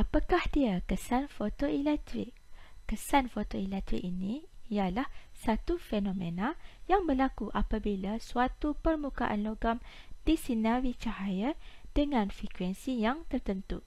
Apakah dia kesan fotoelektrik? Kesan fotoelektrik ini ialah satu fenomena yang berlaku apabila suatu permukaan logam disinari cahaya dengan frekuensi yang tertentu.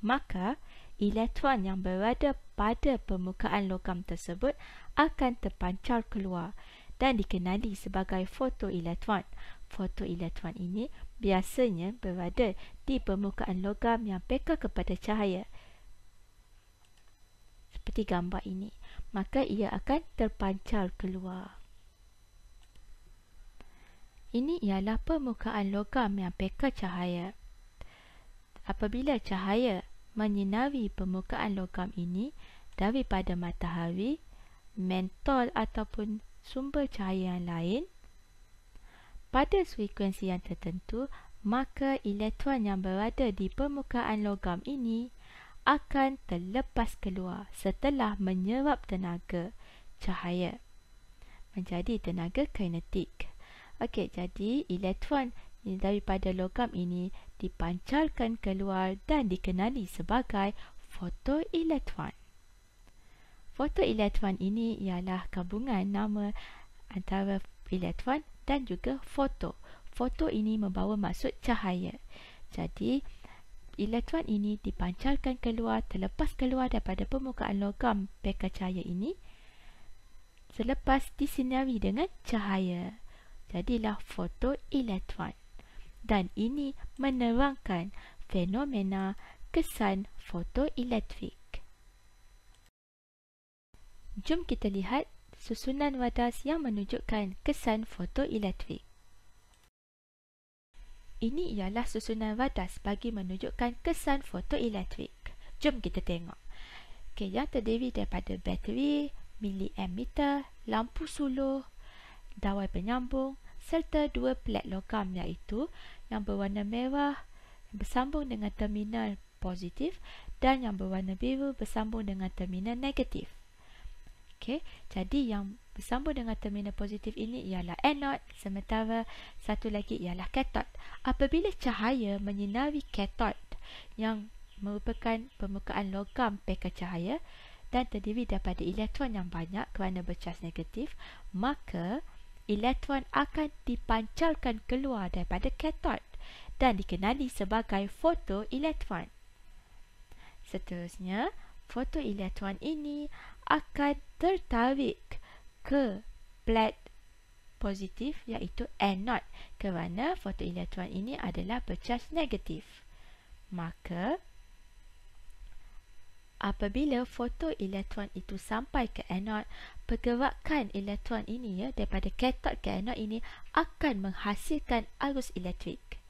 Maka, elektron yang berada pada permukaan logam tersebut akan terpancar keluar dan dikenali sebagai fotoelektron. Fotoelektron ini biasanya berada di permukaan logam yang peka kepada cahaya seperti gambar ini maka ia akan terpancar keluar ini ialah permukaan logam yang peka cahaya apabila cahaya menyinari permukaan logam ini daripada matahari mentol ataupun sumber cahaya yang lain pada frekuensi yang tertentu maka elektron yang berada di permukaan logam ini akan terlepas keluar setelah menyerap tenaga cahaya menjadi tenaga kinetik. Okey, jadi elektron daripada logam ini dipancarkan keluar dan dikenali sebagai fotoelektron. Fotoelektron ini ialah gabungan nama antara elektron dan juga foto foto ini membawa maksud cahaya. Jadi, elektron ini dipancarkan keluar, terlepas keluar daripada permukaan logam peka cahaya ini selepas disinari dengan cahaya. Jadilah foto elektron. Dan ini menerangkan fenomena kesan foto fotoelektrik. Jom kita lihat susunan wadas yang menunjukkan kesan fotoelektrik. Ini ialah susunan wadas bagi menunjukkan kesan fotoelektrik. Jom kita tengok. Okay, yang terdiri daripada bateri, milimeter, lampu suluh, dawai penyambung serta dua plat logam iaitu yang berwarna merah bersambung dengan terminal positif dan yang berwarna biru bersambung dengan terminal negatif. Okey. Jadi yang bersambung dengan terminal positif ini ialah anod, sementara satu lagi ialah katod. Apabila cahaya menyinari katod yang merupakan permukaan logam pekat cahaya dan terdiri daripada elektron yang banyak kerana bercas negatif, maka elektron akan dipancarkan keluar daripada katod dan dikenali sebagai fotoelektron. Seterusnya, fotoelektron ini akan tertarik ke plat positif iaitu anode kerana fotoelektron ini adalah bercas negatif. Maka apabila fotoelektron itu sampai ke anode, pergerakan elektron ini ya daripada katod ke anode ini akan menghasilkan arus elektrik.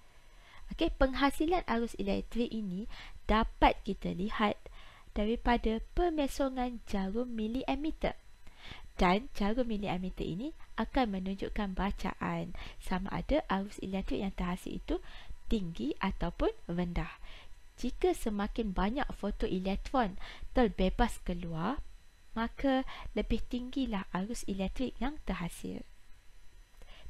Okay, penghasilan arus elektrik ini dapat kita lihat daripada pemesongan jarum milimeter. Dan jarum milimeter ini akan menunjukkan bacaan sama ada arus elektrik yang terhasil itu tinggi ataupun rendah. Jika semakin banyak foto fotoelektron terbebas keluar, maka lebih tinggilah arus elektrik yang terhasil.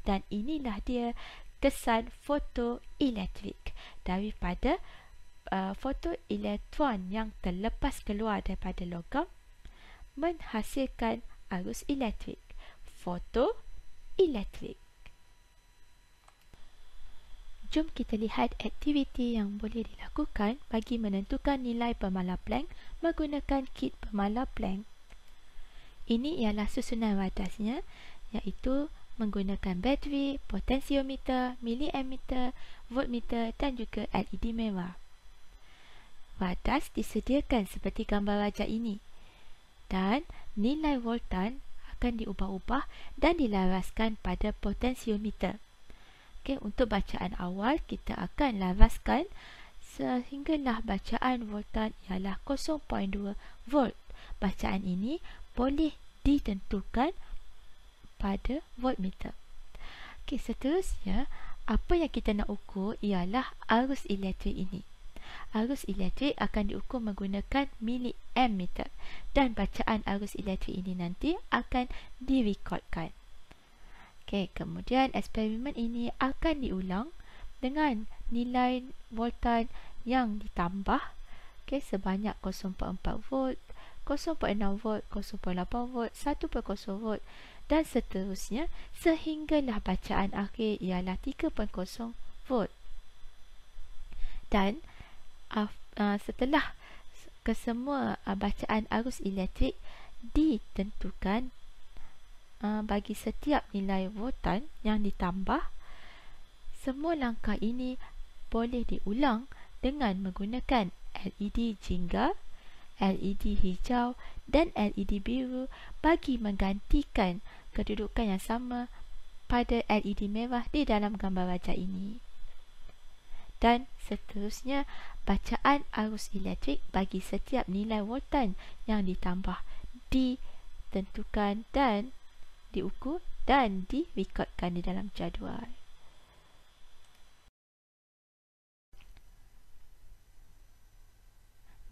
Dan inilah dia kesan foto elektrik daripada Uh, fotoelektron yang terlepas keluar daripada logam menghasilkan arus elektrik. Fotoelektrik. Jom kita lihat aktiviti yang boleh dilakukan bagi menentukan nilai pemalar Planck menggunakan kit pemalar Planck. Ini ialah susunan ratasnya iaitu menggunakan bateri, potensiometer, miliameter, voltmeter dan juga LED merah batas disediakan seperti gambar rajah ini dan nilai voltan akan diubah-ubah dan dilaraskan pada potensiometer. Okey, untuk bacaan awal kita akan laraskan sehinggalah bacaan voltan ialah 0.2 volt. Bacaan ini boleh ditentukan pada voltmeter. Okey, seterusnya apa yang kita nak ukur ialah arus elektrik ini arus elektrik akan diukur menggunakan ammeter dan bacaan arus elektrik ini nanti akan direkodkan. Okey, kemudian eksperimen ini akan diulang dengan nilai voltan yang ditambah okey sebanyak 0.4 volt, 0.6 volt, 0.8 volt, 1.0 volt dan seterusnya sehinggalah bacaan akhir ialah 3.0 volt. Dan uh, setelah kesemua uh, bacaan arus elektrik ditentukan uh, bagi setiap nilai voltan yang ditambah semua langkah ini boleh diulang dengan menggunakan LED jingga, LED hijau dan LED biru bagi menggantikan kedudukan yang sama pada LED merah di dalam gambar wajah ini dan seterusnya bacaan arus elektrik bagi setiap nilai voltan yang ditambah ditentukan dan diukur dan direkodkan di dalam jadual.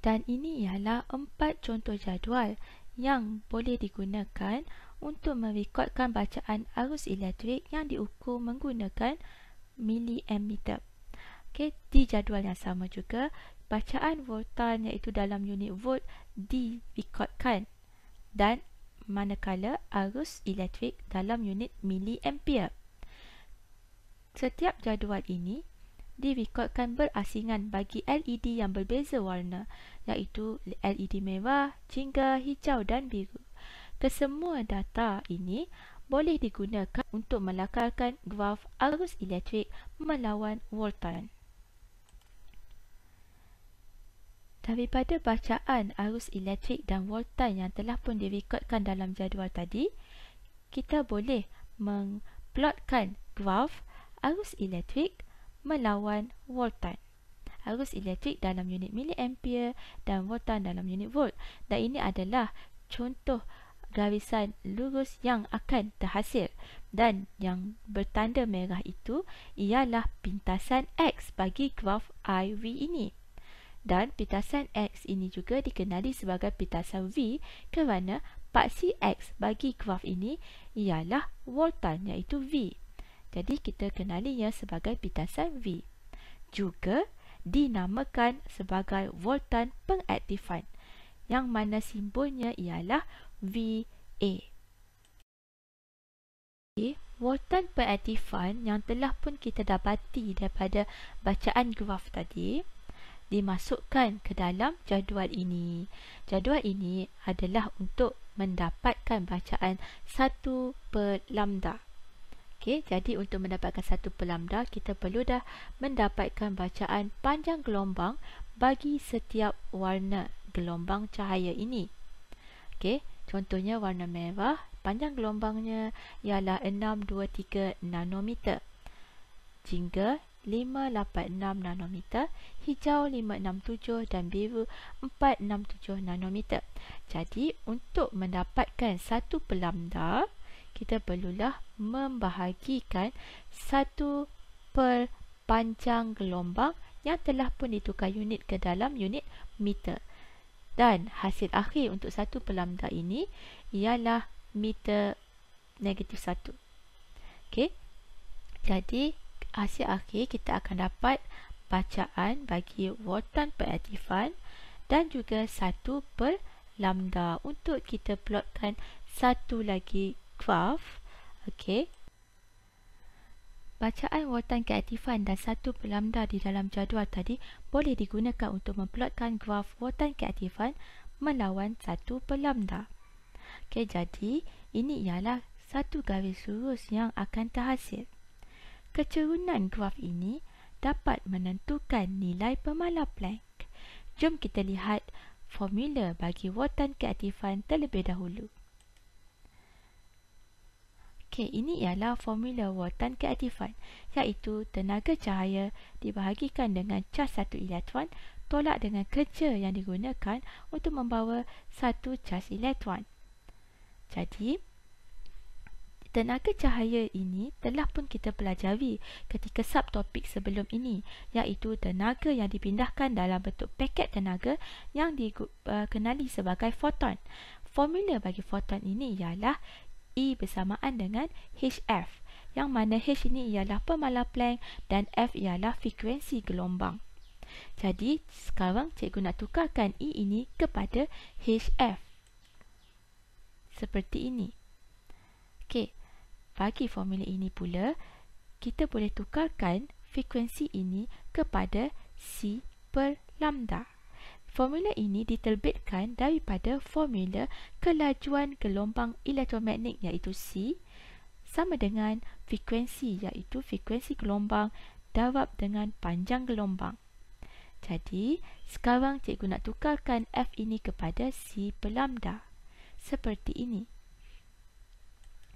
Dan ini ialah empat contoh jadual yang boleh digunakan untuk merekodkan bacaan arus elektrik yang diukur menggunakan miliammeter. Okey, di jadual yang sama juga, bacaan voltan iaitu dalam unit volt direkodkan dan manakala arus elektrik dalam unit miliampere. Setiap jadual ini direkodkan berasingan bagi LED yang berbeza warna iaitu LED merah, jingga, hijau dan biru. Kesemua data ini boleh digunakan untuk melakarkan graf arus elektrik melawan voltan. Daripada bacaan arus elektrik dan voltan yang telah pun direkodkan dalam jadual tadi, kita boleh mengplotkan graf arus elektrik melawan voltan. Arus elektrik dalam unit miliampere dan voltan dalam unit volt. Dan ini adalah contoh garisan lurus yang akan terhasil. Dan yang bertanda merah itu ialah pintasan X bagi graf IV ini dan pitasan X ini juga dikenali sebagai pitasan V kerana paksi X bagi graf ini ialah voltan iaitu V. Jadi kita kenalinya sebagai pitasan V. Juga dinamakan sebagai voltan pengaktifan yang mana simbolnya ialah VA. Okay, voltan pengaktifan yang telah pun kita dapati daripada bacaan graf tadi dimasukkan ke dalam jadual ini. Jadual ini adalah untuk mendapatkan bacaan satu per lambda. Okey, jadi untuk mendapatkan satu per lambda, kita perlu dah mendapatkan bacaan panjang gelombang bagi setiap warna gelombang cahaya ini. Okay, contohnya warna merah, panjang gelombangnya ialah 623 nanometer. Jingga 586 nanometer, hijau 567 dan biru 467 nanometer. Jadi untuk mendapatkan satu pelamda, kita perlulah membahagikan satu per panjang gelombang yang telah pun ditukar unit ke dalam unit meter. Dan hasil akhir untuk satu pelamda ini ialah meter negatif satu. Okey. Jadi hasil akhir kita akan dapat bacaan bagi wartan peraktifan dan juga satu per lambda untuk kita plotkan satu lagi graf okey bacaan wartan keaktifan dan satu per lambda di dalam jadual tadi boleh digunakan untuk memplotkan graf wartan keaktifan melawan satu per lambda okey jadi ini ialah satu garis lurus yang akan terhasil kecerunan graf ini dapat menentukan nilai pemalar Planck. Jom kita lihat formula bagi wartan keaktifan terlebih dahulu. Okay, ini ialah formula wartan keaktifan iaitu tenaga cahaya dibahagikan dengan cas satu elektron tolak dengan kerja yang digunakan untuk membawa satu cas elektron. Jadi, Tenaga cahaya ini telah pun kita pelajari ketika subtopik sebelum ini iaitu tenaga yang dipindahkan dalam bentuk paket tenaga yang dikenali uh, sebagai foton. Formula bagi foton ini ialah E bersamaan dengan HF yang mana H ini ialah pemalar Planck dan F ialah frekuensi gelombang. Jadi sekarang cikgu nak tukarkan E ini kepada HF. Seperti ini. Bagi formula ini pula, kita boleh tukarkan frekuensi ini kepada C per lambda. Formula ini diterbitkan daripada formula kelajuan gelombang elektromagnetik, iaitu C sama dengan frekuensi iaitu frekuensi gelombang darab dengan panjang gelombang. Jadi, sekarang cikgu nak tukarkan F ini kepada C per lambda. Seperti ini.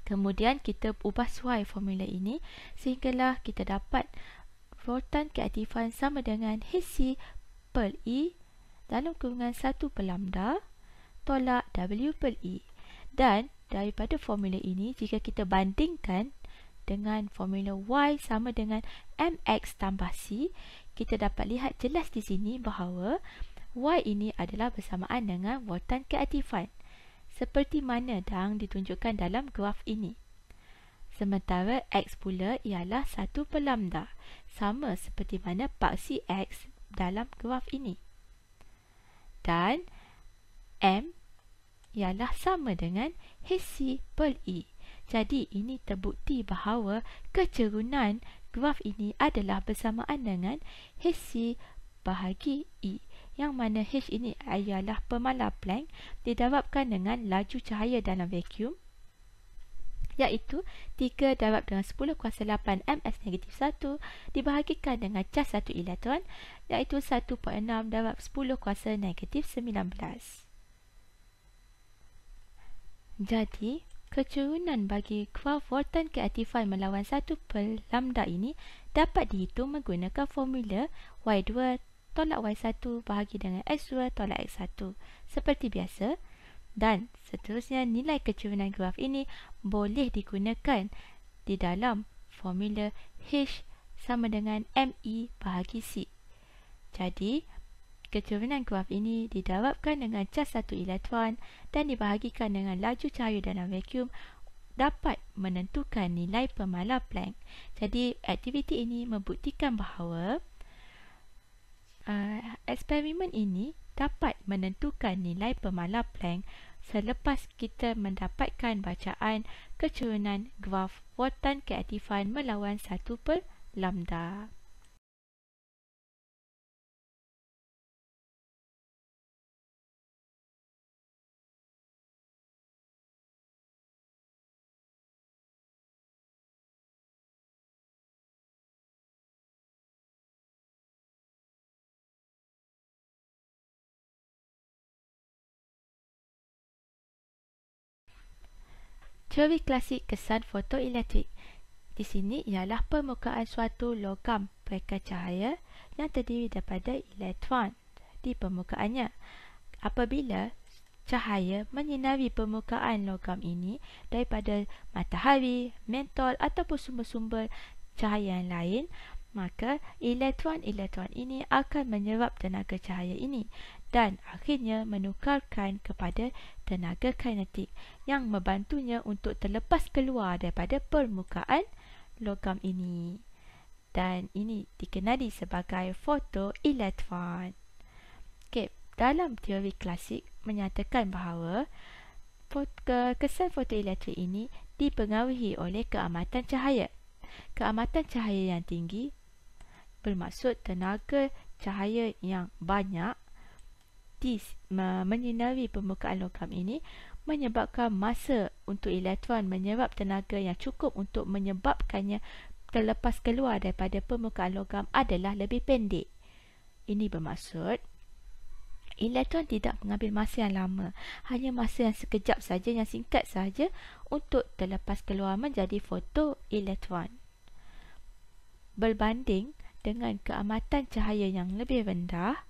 Kemudian kita ubah suai formula ini sehinggalah kita dapat voltan keaktifan sama dengan Hc per E dalam kurungan 1 per lambda tolak W per E. Dan daripada formula ini jika kita bandingkan dengan formula Y sama dengan MX tambah C, kita dapat lihat jelas di sini bahawa Y ini adalah bersamaan dengan voltan keaktifan seperti mana yang ditunjukkan dalam graf ini. Sementara x pula ialah satu pelamda, sama seperti mana paksi x dalam graf ini. Dan m ialah sama dengan hc per i. E. Jadi ini terbukti bahawa kecerunan graf ini adalah bersamaan dengan hc bahagi i. E yang mana H ini ialah pemalar Planck didarabkan dengan laju cahaya dalam vakum iaitu 3 darab dengan 10 kuasa 8 ms negatif 1 dibahagikan dengan cas 1 elektron iaitu 1.6 darab 10 kuasa negatif 19. Jadi, kecurunan bagi kuah Fortan keaktifan melawan 1 per lambda ini dapat dihitung menggunakan formula Y2 tolak Y1 bahagi dengan X2 tolak X1 seperti biasa dan seterusnya nilai kecerunan graf ini boleh digunakan di dalam formula H sama dengan me bahagi C. Jadi, kecerunan graf ini didarabkan dengan cas satu elektron dan dibahagikan dengan laju cahaya dalam vakum dapat menentukan nilai pemalar Planck. Jadi, aktiviti ini membuktikan bahawa uh, eksperimen ini dapat menentukan nilai pemalar Planck selepas kita mendapatkan bacaan kecerunan graf wartan keaktifan melawan 1 per lambda. teori klasik kesan fotoelektrik. Di sini ialah permukaan suatu logam pereka cahaya yang terdiri daripada elektron di permukaannya. Apabila cahaya menyinari permukaan logam ini daripada matahari, mentol ataupun sumber-sumber cahaya yang lain, maka elektron-elektron ini akan menyerap tenaga cahaya ini dan akhirnya menukarkan kepada tenaga kinetik yang membantunya untuk terlepas keluar daripada permukaan logam ini. Dan ini dikenali sebagai fotoelektron. Okey, dalam teori klasik menyatakan bahawa kesan fotoelektrik ini dipengaruhi oleh keamatan cahaya. Keamatan cahaya yang tinggi bermaksud tenaga cahaya yang banyak aktif menyinari permukaan logam ini menyebabkan masa untuk elektron menyerap tenaga yang cukup untuk menyebabkannya terlepas keluar daripada permukaan logam adalah lebih pendek. Ini bermaksud elektron tidak mengambil masa yang lama, hanya masa yang sekejap saja yang singkat saja untuk terlepas keluar menjadi foto elektron. Berbanding dengan keamatan cahaya yang lebih rendah,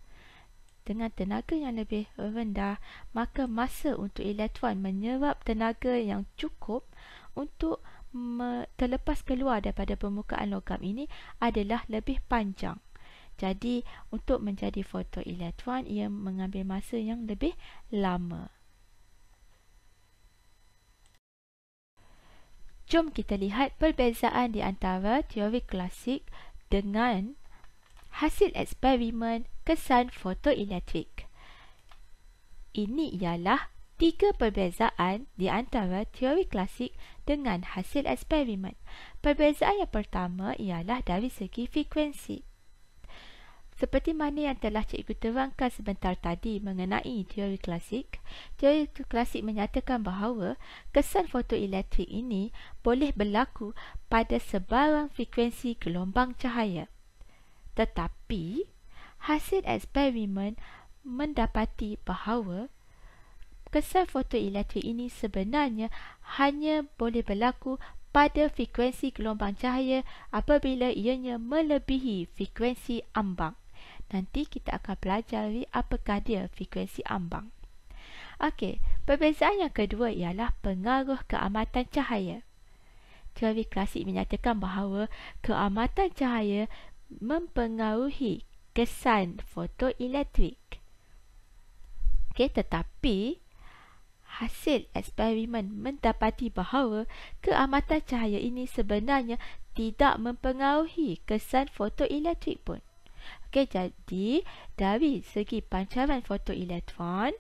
dengan tenaga yang lebih rendah, maka masa untuk elektron menyerap tenaga yang cukup untuk me- terlepas keluar daripada permukaan logam ini adalah lebih panjang. Jadi, untuk menjadi foto fotoelektron, ia mengambil masa yang lebih lama. Jom kita lihat perbezaan di antara teori klasik dengan hasil eksperimen kesan fotoelektrik. Ini ialah tiga perbezaan di antara teori klasik dengan hasil eksperimen. Perbezaan yang pertama ialah dari segi frekuensi. Seperti mana yang telah cikgu terangkan sebentar tadi mengenai teori klasik, teori klasik menyatakan bahawa kesan fotoelektrik ini boleh berlaku pada sebarang frekuensi gelombang cahaya. Tetapi, hasil eksperimen mendapati bahawa kesan fotoelektrik ini sebenarnya hanya boleh berlaku pada frekuensi gelombang cahaya apabila ianya melebihi frekuensi ambang. Nanti kita akan pelajari apakah dia frekuensi ambang. Okey, perbezaan yang kedua ialah pengaruh keamatan cahaya. Teori klasik menyatakan bahawa keamatan cahaya mempengaruhi kesan fotoelektrik. Okey, tetapi hasil eksperimen mendapati bahawa keamatan cahaya ini sebenarnya tidak mempengaruhi kesan fotoelektrik pun. Okey, jadi dari segi pancaran fotoelektron,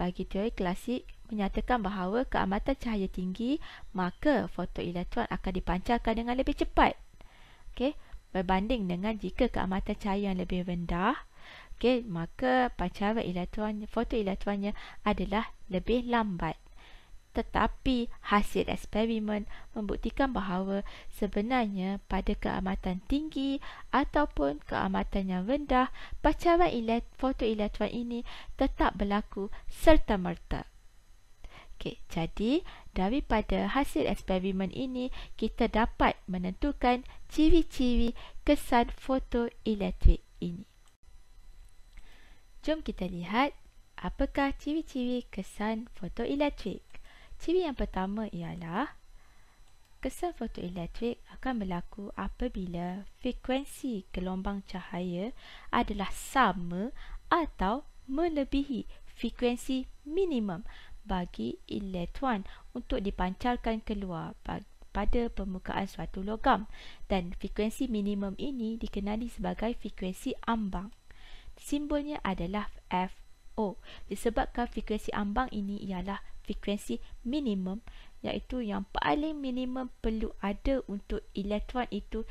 bagi teori klasik menyatakan bahawa keamatan cahaya tinggi, maka fotoelektron akan dipancarkan dengan lebih cepat. Okey, berbanding dengan jika keamatan cahaya yang lebih rendah okey maka pancaran elektron fotoelektronnya adalah lebih lambat tetapi hasil eksperimen membuktikan bahawa sebenarnya pada keamatan tinggi ataupun keamatan yang rendah pancaran fotoelektron ini tetap berlaku serta merta Okay, jadi daripada hasil eksperimen ini kita dapat menentukan ciri-ciri kesan foto iletrik ini. Jom kita lihat apakah ciri-ciri kesan foto iletrik. Ciri yang pertama ialah kesan foto iletrik akan berlaku apabila frekuensi gelombang cahaya adalah sama atau melebihi frekuensi minimum bagi elektron untuk dipancarkan keluar bagi pada permukaan suatu logam dan frekuensi minimum ini dikenali sebagai frekuensi ambang. Simbolnya adalah FO disebabkan frekuensi ambang ini ialah frekuensi minimum iaitu yang paling minimum perlu ada untuk elektron itu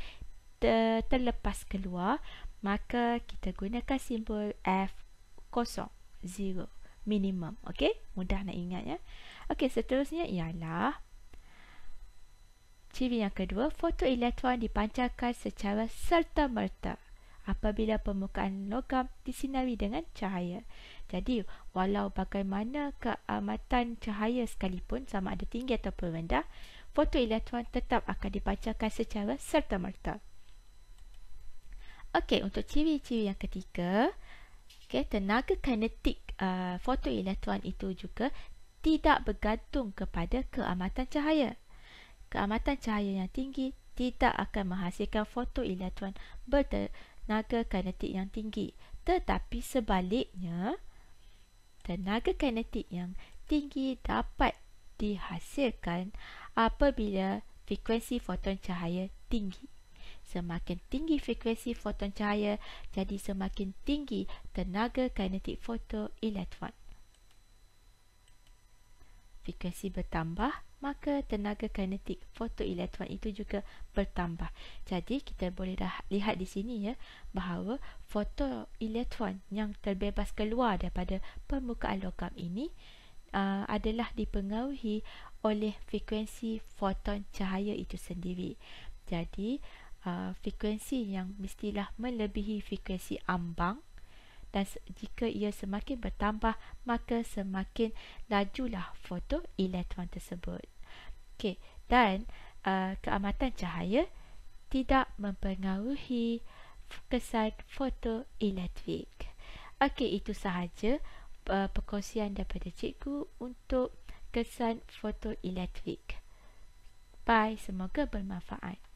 terlepas keluar maka kita gunakan simbol F kosong, zero, minimum. Okey, mudah nak ingat ya. Okey, seterusnya ialah ciri yang kedua, fotoelektron dipancarkan secara serta-merta apabila permukaan logam disinari dengan cahaya. Jadi, walau bagaimana keamatan cahaya sekalipun sama ada tinggi atau rendah, fotoelektron tetap akan dipancarkan secara serta-merta. Okey, untuk ciri-ciri yang ketiga, okay, tenaga kinetik uh, ah, fotoelektron itu juga tidak bergantung kepada keamatan cahaya keamatan cahaya yang tinggi tidak akan menghasilkan fotoelektron bertenaga kinetik yang tinggi. Tetapi sebaliknya, tenaga kinetik yang tinggi dapat dihasilkan apabila frekuensi foton cahaya tinggi. Semakin tinggi frekuensi foton cahaya, jadi semakin tinggi tenaga kinetik fotoelektron. Frekuensi bertambah, maka tenaga kinetik fotoelektron itu juga bertambah. Jadi kita boleh dah lihat di sini ya bahawa fotoelektron yang terbebas keluar daripada permukaan logam ini aa, ah, adalah dipengaruhi oleh frekuensi foton cahaya itu sendiri. Jadi aa, ah, frekuensi yang mestilah melebihi frekuensi ambang dan jika ia semakin bertambah, maka semakin lajulah fotoelektron tersebut. Okey, dan uh, keamatan cahaya tidak mempengaruhi kesan fotoelektrik. Okey, itu sahaja uh, perkongsian daripada cikgu untuk kesan fotoelektrik. Bye, semoga bermanfaat.